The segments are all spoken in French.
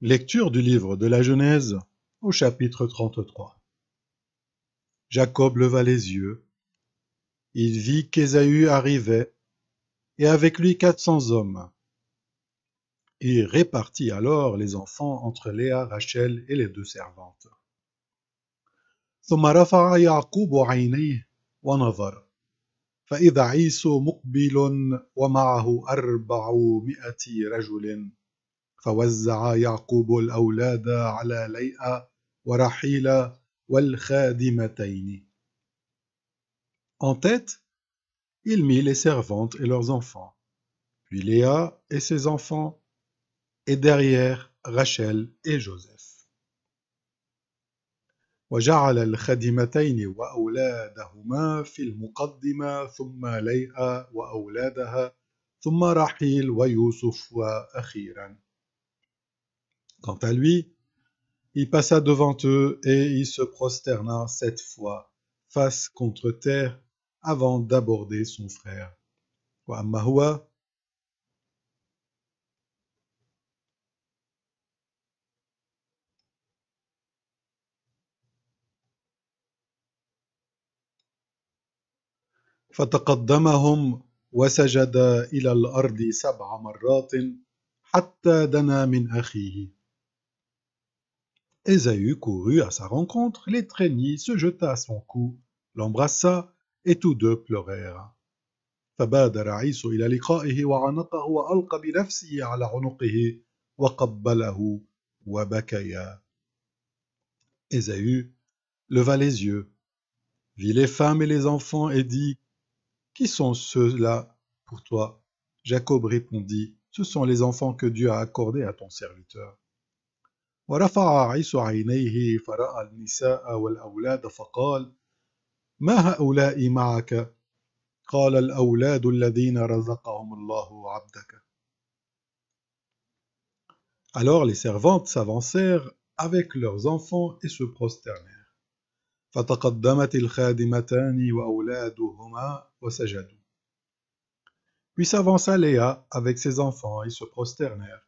Lecture du livre de la Genèse au chapitre 33 Jacob leva les yeux. Il vit qu'Ésaü arrivait, et avec lui quatre cents hommes. Il répartit alors les enfants entre Léa, Rachel et les deux servantes. فوزع يعقوب الأولاد على ليئة ورحيل والخادمتين. En tête, il mit les servantes et leurs enfants, puis Léa et ses enfants, et derrière Rachel et Joseph. وجعل الخادمتين وأولادهما في المقدمة ثم ليئة وأولادها ثم رحيل ويوسف وأخيرا Quant à lui, il passa devant eux et il se prosterna sept fois, face contre terre, avant d'aborder son frère. Mahua فتقدمهم وسجد إلى الأرض سبع مرات حتى دنا من أخيه Ésaü courut à sa rencontre, l'étreignit, se jeta à son cou, l'embrassa, et tous deux pleurèrent. Ésaü leva les yeux, vit les femmes et les enfants et dit Qui sont ceux-là pour toi Jacob répondit Ce sont les enfants que Dieu a accordés à ton serviteur. ورفع عيسو عينيه فرأى النساء والأولاد فقال ما هؤلاء معك؟ قال الأولاد الذين رزقهم الله عبدك Alors les servantes s'avancèrent avec leurs enfants et se prosternèrent. فتقدمت الخادمتان وأولادهما وسجدوا. Puis s'avança Léa avec ses enfants et se prosternèrent.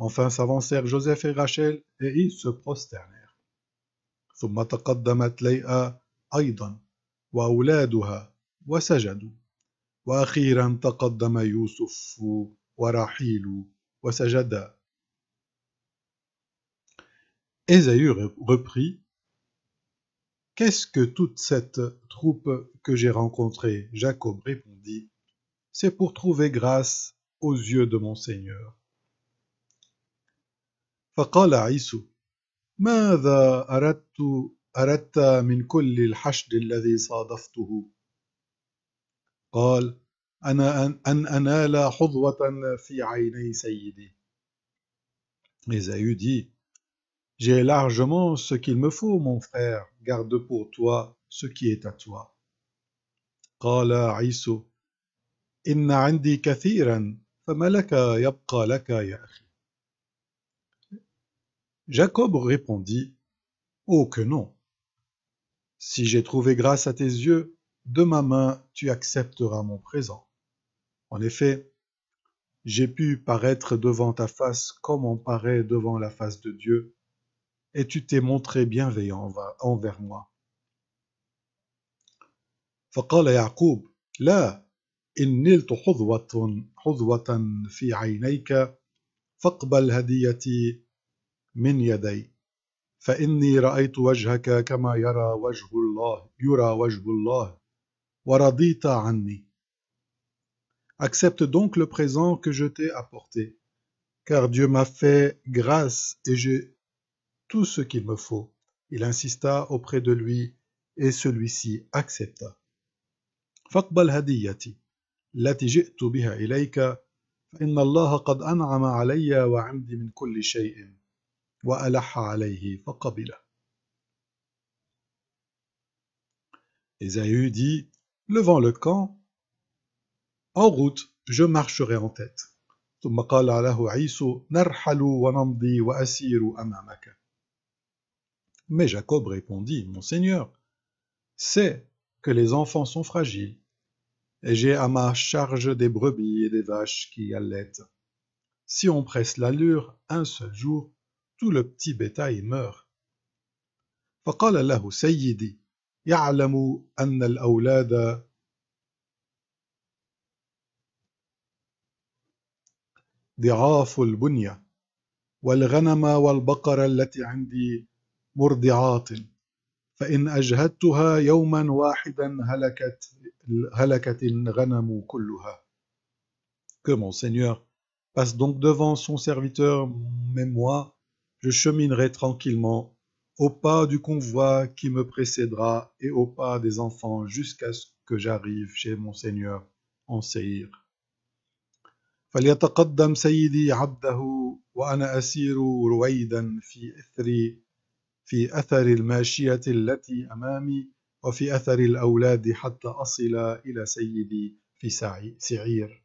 Enfin s'avancèrent Joseph et Rachel, et ils se prosternèrent. ثم reprit Qu'est-ce que toute cette troupe que j'ai rencontrée Jacob répondit C'est pour trouver grâce aux yeux de mon Seigneur. فقال عيسو ماذا أردت أردت من كل الحشد الذي صادفته قال أنا أن, أن أنال حظوة في عيني سيدي Ésaü dit J'ai largement ce qu'il me faut, mon frère, garde pour toi ce qui est à toi. قال عيسو إن عندي كثيرا فما لك يبقى لك يا أخي Jacob répondit, Oh que non. Si j'ai trouvé grâce à tes yeux, de ma main tu accepteras mon présent. En effet, j'ai pu paraître devant ta face comme on paraît devant la face de Dieu, et tu t'es montré bienveillant envers moi. من يدي فإني رأيت وجهك كما يرى وجه الله يرى وجه الله ورضيت عني Accepte donc le présent que je t'ai apporté, car Dieu m'a fait grâce et j'ai tout ce qu'il me faut. Il insista auprès de lui et celui-ci accepta. فاقبل هديتي التي جئت بها إليك فإن الله قد أنعم علي وعندي من كل شيء وألح عليه dit, levant le camp, En route, je marcherai en tête. Mais Jacob répondit, Mon Seigneur, c'est que les enfants sont fragiles, et j'ai à ma charge des brebis et des vaches qui allaitent. Si on presse l'allure un seul jour, tout le petit bétail meurt. فقال له سيدي يعلم أن الأولاد ضعاف البنية والغنم والبقر التي عندي مرضعات فإن أجهدتها يوما واحدا هلكت هلكت الغنم كلها Que mon Seigneur passe donc devant son serviteur, mais moi, je cheminerai tranquillement au pas du convoi qui me précédera et au pas des enfants jusqu'à ce que j'arrive chez mon Seigneur en Seir. فليتقدم سيدي عبده وأنا أسير رويدا في أثري في أثر الماشية التي أمامي وفي أثر الأولاد حتى أصل إلى سيدي في سعير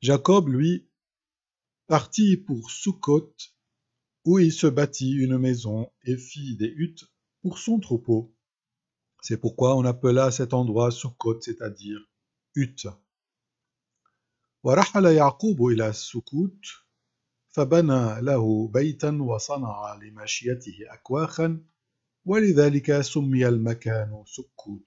Jacob, lui, partit pour Sukkot, où il se bâtit une maison et fit des huttes pour son troupeau. C'est pourquoi on appela cet endroit Sukkot, c'est-à-dire hutte. ورحل يعقوب إلى السكوت فبنى له بيتا وصنع لماشيته أكواخا ولذلك سمي المكان سكوت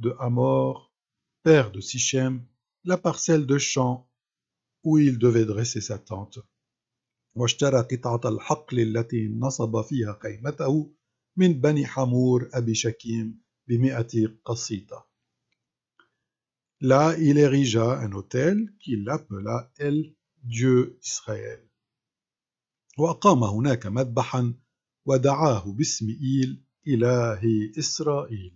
de Hamor, père de Sichem, la parcelle de champ où il devait dresser sa tente. Moštaraqit ata al-haql allati nasaba fiha qaymatahu min bani Hamur abi Sichem bi-100 qasita. Là, il érigea un autel qu'il appela El Dieu Israël ».« Wakama qama hunaka madbaḥan wa da'āhu bi-ism Isra'il.